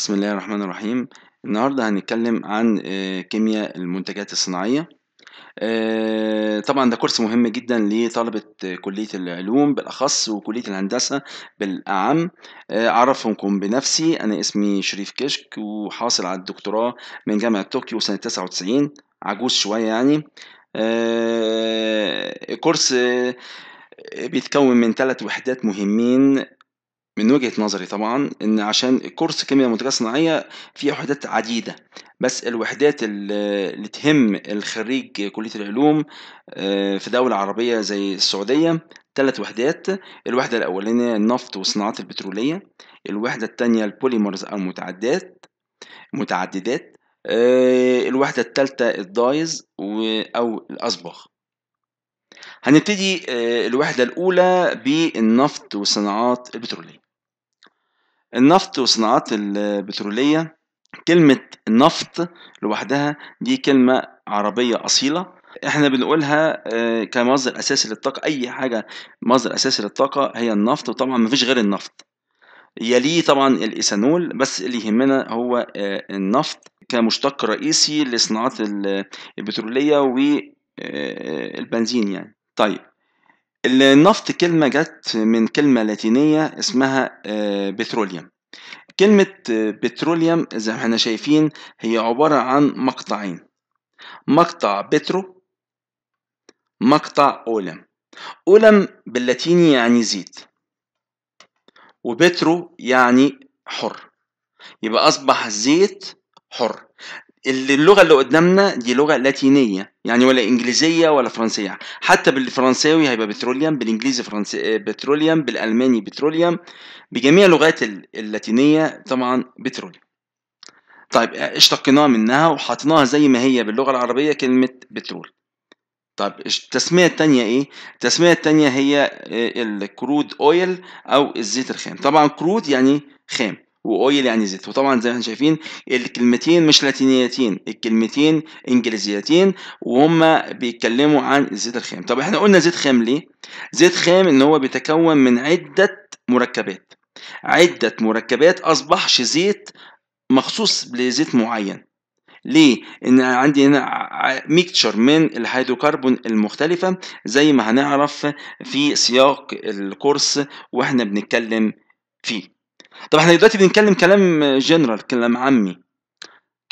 بسم الله الرحمن الرحيم النهاردة هنتكلم عن آه، كيمياء المنتجات الصناعية آه، طبعا ده كورس مهم جدا لطلبة آه، كلية العلوم بالأخص وكلية الهندسة بالأعم أعرفكم بنفسي أنا اسمي شريف كشك وحاصل على الدكتوراه من جامعة طوكيو سنة 99 عجوز شوية يعني كورس بيتكون من ثلاث وحدات مهمين من وجهة نظري طبعًا إن عشان كورس كيمياء منتجات صناعية فيه وحدات عديدة، بس الوحدات اللي تهم الخريج كلية العلوم آه، في دولة عربية زي السعودية ثلاث وحدات، الوحدة الأولانية النفط والصناعات البترولية، الوحدة التانية البوليمرز أو المتعدات المتعددات، آآ آه، الوحدة التالتة الدايز أو الأصبغ. هنبتدي آه، الوحدة الأولى بالنفط والصناعات البترولية النفط والصناعات البترولية كلمة نفط لوحدها دي كلمة عربية أصيلة احنا بنقولها آه، كمصدر اساسي للطاقه اي حاجه مصدر اساسي للطاقه هي النفط وطبعا مفيش غير النفط يليه طبعا الايثانول بس اللي يهمنا هو آه، النفط كمشتق رئيسي للصناعات البتروليه والبنزين يعني طيب النفط كلمة جت من كلمة لاتينية اسمها آه، بتروليوم كلمة آه، بتروليوم زي ما احنا شايفين هي عبارة عن مقطعين مقطع بترو مقطع أولم أولم باللاتيني يعني زيت وبترو يعني حر يبقى أصبح الزيت حر اللغه اللي قدامنا دي لغه لاتينيه يعني ولا انجليزيه ولا فرنسيه حتى بالفرنساوي هيبقى بتروليوم بالانجليزي فرنسي بتروليوم بالالماني بتروليوم بجميع لغات اللاتينيه طبعا بتروليوم طيب اشتقناها منها وحطيناها زي ما هي باللغه العربيه كلمه بترول طيب التسمية التانية ايه؟ التسمية التانية هي آه، الكرود اويل او الزيت الخام طبعا كرود يعني خام واويل يعني زيت وطبعا زي ما احنا شايفين الكلمتين مش لاتينيتين الكلمتين انجليزيتين وهما بيتكلموا عن زيت الخام طب احنا قلنا زيت خام ليه زيت خام ان هو بيتكون من عده مركبات عده مركبات اصبحش زيت مخصوص لزيت معين ليه؟ إن عندي هنا ميكتشر من الهيدروكربون المختلفة زي ما هنعرف في سياق الكورس واحنا بنتكلم فيه. طب احنا دلوقتي بنتكلم كلام جنرال كلام عامي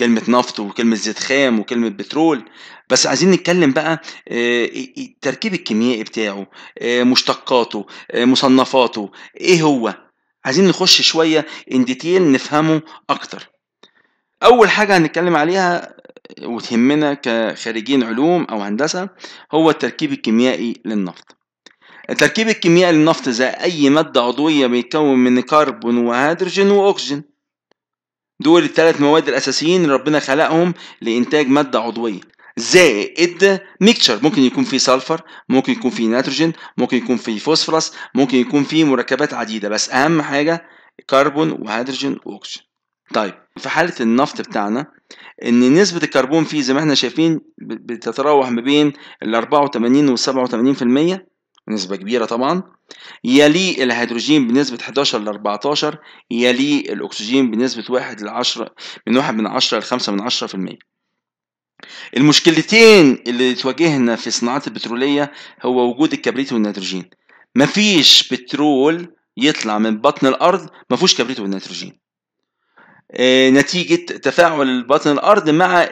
كلمة نفط وكلمة زيت خام وكلمة بترول بس عايزين نتكلم بقى آه، إيه، التركيب الكيميائي بتاعه آه، مشتقاته آه، مصنفاته ايه هو عايزين نخش شوية ان ديتيل نفهمه اكتر اول حاجة هنتكلم عليها وتهمنا كخريجين علوم او هندسة هو التركيب الكيميائي للنفط التركيب الكيميائي للنفط زي أي مادة عضوية بيتكون من كربون وهيدروجين وأكسجين دول الثلاث مواد الأساسيين اللي ربنا خلقهم لإنتاج مادة عضوية زائد ميكشر ممكن يكون فيه سلفر ممكن يكون فيه نيتروجين ممكن يكون فيه فوسفورس ممكن يكون فيه مركبات عديدة بس أهم حاجة كربون وهيدروجين وأكسجين طيب في حالة النفط بتاعنا ان نسبة الكربون فيه زي ما احنا شايفين بتتراوح ما بين ال 84 وال 87% نسبة كبيرة طبعا يلي الهيدروجين بنسبة 11 ل 14 يلي الأكسجين بنسبة 1 ل 10 من 1 من 10 ل 5 من 10 في المية المشكلتين اللي تواجهنا في الصناعات البترولية هو وجود الكبريت والنيتروجين مفيش بترول يطلع من بطن الأرض مفيش كبريت والنيتروجين آه، نتيجة تفاعل بطن الأرض مع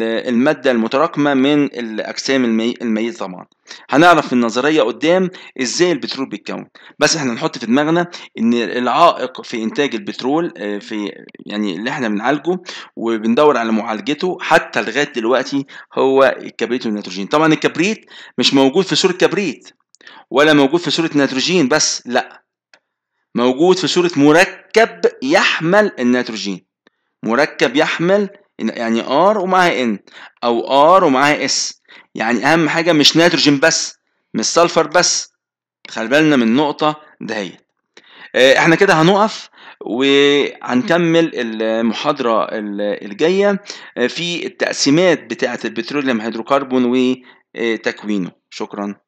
المادة المتراكمة من الأجسام الميتة طبعا هنعرف في النظرية قدام إزاي البترول بيتكون بس إحنا نحط في دماغنا إن العائق في إنتاج البترول آه، في يعني اللي إحنا بنعالجه وبندور على معالجته حتى لغاية دلوقتي هو الكبريت والنيتروجين طبعا الكبريت مش موجود في صورة كبريت ولا موجود في صورة نيتروجين بس لأ موجود في صورة مركب مركب يحمل النيتروجين مركب يحمل يعني ار ومعاها ان او ار ومعاها اس يعني اهم حاجه مش نيتروجين بس مش سلفر بس خلي بالنا من النقطه دهيت آه، احنا كده هنقف وهنكمل المحاضرة الجاية آه، في التقسيمات بتاعة البتروليوم هيدروكربون وتكوينه شكراً